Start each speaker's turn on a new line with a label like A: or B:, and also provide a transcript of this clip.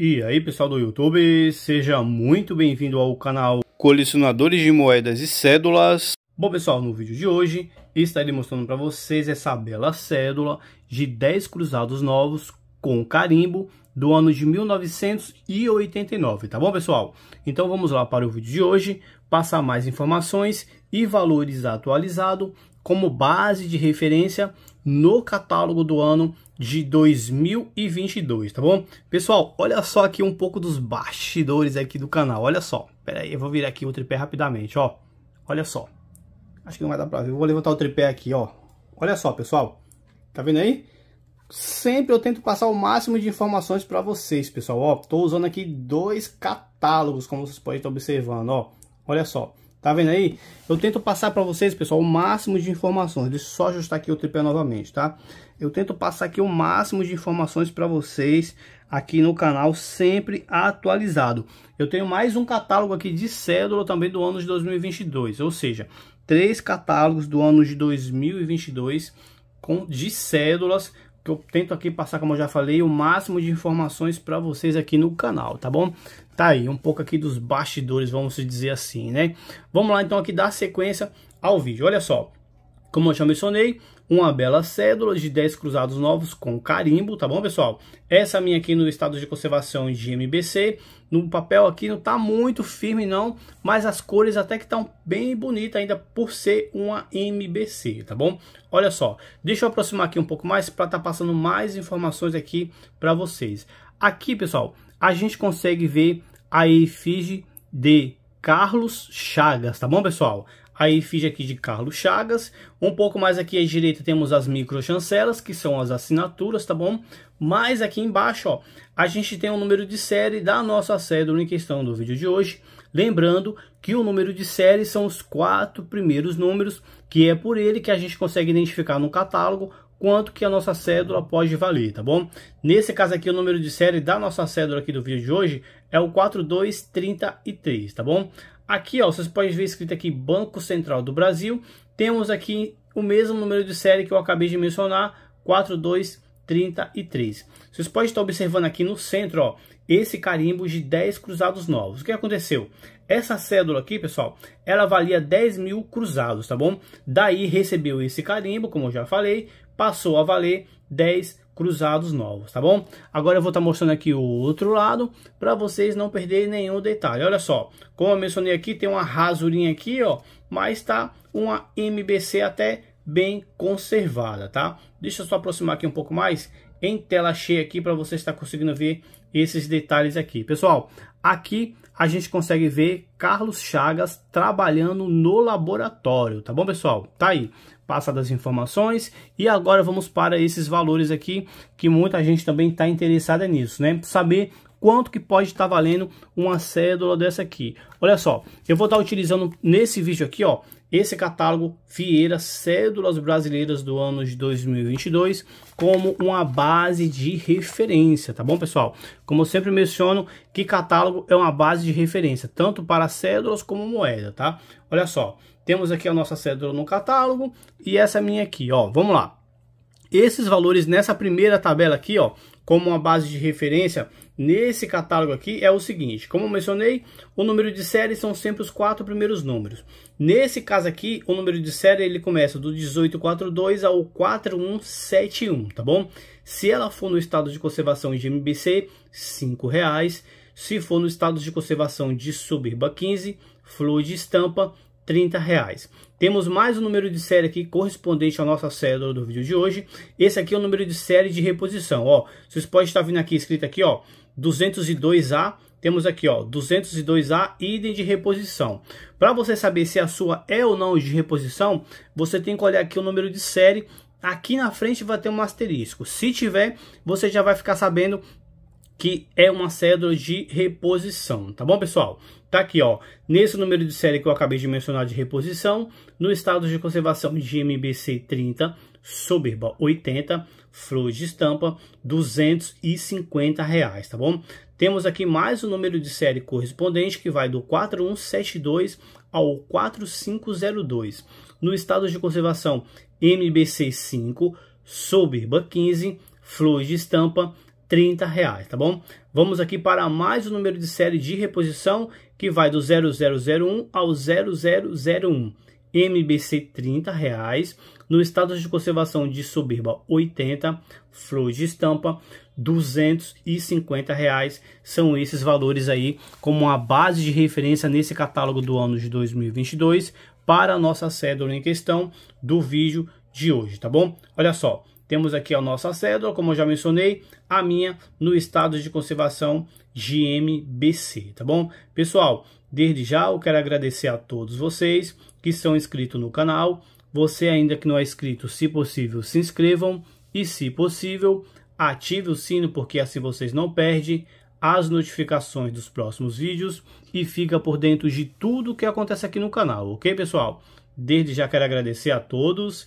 A: E aí pessoal do YouTube, seja muito bem-vindo ao canal Colecionadores de Moedas e Cédulas. Bom pessoal, no vídeo de hoje estarei mostrando para vocês essa bela cédula de 10 cruzados novos com carimbo do ano de 1989, tá bom pessoal? Então vamos lá para o vídeo de hoje, passar mais informações e valores atualizados como base de referência no catálogo do ano de 2022, tá bom? Pessoal, olha só aqui um pouco dos bastidores aqui do canal, olha só. Pera aí, eu vou virar aqui o tripé rapidamente, ó. Olha só. Acho que não vai dar pra ver, eu vou levantar o tripé aqui, ó. Olha só, pessoal. Tá vendo aí? Sempre eu tento passar o máximo de informações para vocês, pessoal. Ó, tô usando aqui dois catálogos, como vocês podem estar observando, ó. Olha só. Tá vendo aí? Eu tento passar para vocês, pessoal, o máximo de informações. Deixa eu só ajustar aqui o tripé novamente, tá? Eu tento passar aqui o máximo de informações para vocês aqui no canal, sempre atualizado. Eu tenho mais um catálogo aqui de cédula também do ano de 2022, ou seja, três catálogos do ano de 2022 com, de cédulas eu tento aqui passar, como eu já falei, o máximo de informações para vocês aqui no canal, tá bom? Tá aí, um pouco aqui dos bastidores, vamos dizer assim, né? Vamos lá então aqui dar sequência ao vídeo, olha só. Como eu já mencionei, uma bela cédula de 10 cruzados novos com carimbo, tá bom, pessoal? Essa minha aqui no estado de conservação de MBC, no papel aqui não tá muito firme não, mas as cores até que estão bem bonita ainda por ser uma MBC, tá bom? Olha só, deixa eu aproximar aqui um pouco mais para estar tá passando mais informações aqui para vocês. Aqui, pessoal, a gente consegue ver a efígie de Carlos Chagas, tá bom, pessoal? Aí fiz aqui de Carlos Chagas. Um pouco mais aqui à direita temos as microchancelas, que são as assinaturas, tá bom? Mas aqui embaixo, ó, a gente tem o um número de série da nossa cédula em questão do vídeo de hoje. Lembrando que o número de série são os quatro primeiros números, que é por ele que a gente consegue identificar no catálogo quanto que a nossa cédula pode valer, tá bom? Nesse caso aqui, o número de série da nossa cédula aqui do vídeo de hoje é o 4233, tá bom? Aqui, ó, vocês podem ver escrito aqui Banco Central do Brasil. Temos aqui o mesmo número de série que eu acabei de mencionar, 42 33. Vocês podem estar observando aqui no centro, ó, esse carimbo de 10 cruzados novos. O que aconteceu? Essa cédula aqui, pessoal, ela valia 10 mil cruzados, tá bom? Daí recebeu esse carimbo, como eu já falei, passou a valer 10 cruzados novos, tá bom? Agora eu vou estar mostrando aqui o outro lado, para vocês não perderem nenhum detalhe. Olha só, como eu mencionei aqui, tem uma rasurinha aqui, ó, mas tá uma MBC até bem conservada, tá? Deixa eu só aproximar aqui um pouco mais em tela cheia aqui para você estar conseguindo ver esses detalhes aqui. Pessoal, aqui a gente consegue ver Carlos Chagas trabalhando no laboratório, tá bom, pessoal? Tá aí, passadas as informações e agora vamos para esses valores aqui que muita gente também está interessada nisso, né? Saber quanto que pode estar valendo uma cédula dessa aqui. Olha só, eu vou estar utilizando nesse vídeo aqui, ó, esse catálogo Vieira Cédulas Brasileiras do ano de 2022 como uma base de referência, tá bom, pessoal? Como eu sempre menciono, que catálogo é uma base de referência, tanto para cédulas como moeda, tá? Olha só, temos aqui a nossa cédula no catálogo e essa minha aqui, ó, vamos lá. Esses valores nessa primeira tabela aqui, ó, como uma base de referência nesse catálogo aqui é o seguinte, como eu mencionei, o número de série são sempre os quatro primeiros números. Nesse caso aqui, o número de série ele começa do 1842 ao 4171, tá bom? Se ela for no estado de conservação de MBC, R$ reais. Se for no estado de conservação de subirba 15, flor de estampa, 30 reais. Temos mais um número de série aqui correspondente à nossa cédula do vídeo de hoje. Esse aqui é o número de série de reposição, ó. Vocês podem estar vendo aqui escrito aqui, ó, 202A. Temos aqui, ó, 202A item de reposição. Para você saber se a sua é ou não de reposição, você tem que olhar aqui o número de série. Aqui na frente vai ter um asterisco. Se tiver, você já vai ficar sabendo que é uma cédula de reposição, tá bom, pessoal? Tá aqui, ó, nesse número de série que eu acabei de mencionar de reposição, no estado de conservação de MBC 30, Soberba 80, flor de estampa 250 reais, tá bom? Temos aqui mais o um número de série correspondente que vai do 4172 ao 4502. No estado de conservação MBC 5, Soberba 15, flor de estampa 250 30 reais, tá bom? Vamos aqui para mais o um número de série de reposição que vai do 0001 ao 0001. MBC 30 reais, no status de conservação de soberba 80, flor de estampa 250 reais, são esses valores aí como a base de referência nesse catálogo do ano de 2022 para a nossa cédula em questão do vídeo de hoje, tá bom? Olha só, temos aqui a nossa cédula, como eu já mencionei, a minha no estado de conservação GMBC, tá bom? Pessoal, desde já eu quero agradecer a todos vocês que são inscritos no canal. Você ainda que não é inscrito, se possível, se inscrevam e, se possível, ative o sino porque assim vocês não perdem as notificações dos próximos vídeos e fica por dentro de tudo que acontece aqui no canal, ok pessoal? Desde já quero agradecer a todos